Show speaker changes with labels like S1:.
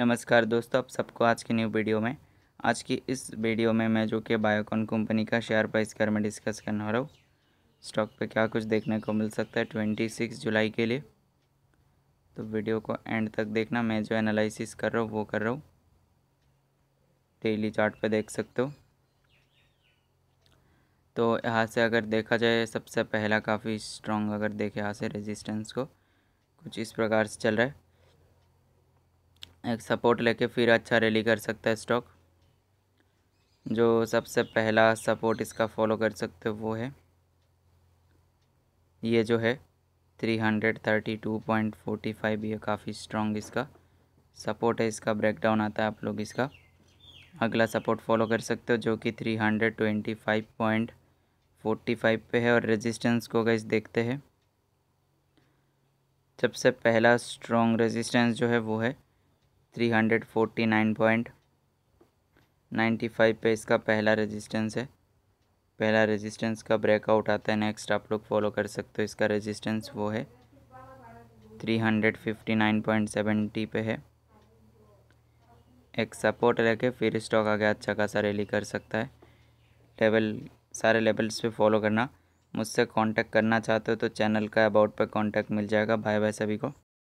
S1: नमस्कार दोस्तों आप सबको आज की न्यू वीडियो में आज की इस वीडियो में मैं जो कि बायोकॉन कंपनी का शेयर प्राइस कर में डिस्कस करने वाला हूँ स्टॉक पे क्या कुछ देखने को मिल सकता है ट्वेंटी सिक्स जुलाई के लिए तो वीडियो को एंड तक देखना मैं जो एनालिसिस कर रहा हूँ वो कर रहा हूँ डेली चार्ट पे देख सकते हो तो यहाँ से अगर देखा जाए सबसे पहला काफ़ी स्ट्रॉन्ग अगर देखे यहाँ से रेजिस्टेंस को कुछ इस प्रकार से चल रहा है एक सपोर्ट लेके फिर अच्छा रैली कर सकता है स्टॉक जो सबसे पहला सपोर्ट इसका फॉलो कर सकते हो वो है ये जो है three hundred thirty two point forty five ये काफ़ी स्ट्रॉन्ग इसका सपोर्ट है इसका ब्रेकडाउन आता है आप लोग इसका अगला सपोर्ट फॉलो कर सकते हो जो कि three hundred twenty five point forty five पे है और रेजिस्टेंस को अगर देखते हैं सबसे पहला स्ट्रॉन्ग रेजिस्टेंस जो है वो है three hundred forty nine point ninety five पर इसका पहला रेजिस्टेंस है पहला रेजिस्टेंस का ब्रेकआउट आता है नेक्स्ट आप लोग फॉलो कर सकते हो इसका रेजिस्टेंस वो है three hundred fifty nine point seventy पे है एक सपोर्ट लेके फिर स्टॉक आगे अच्छा खासा रैली कर सकता है लेवल सारे लेवल्स पे फॉलो करना मुझसे कांटेक्ट करना चाहते हो तो चैनल का अबाउट पे कांटेक्ट मिल जाएगा बाय बाय सभी को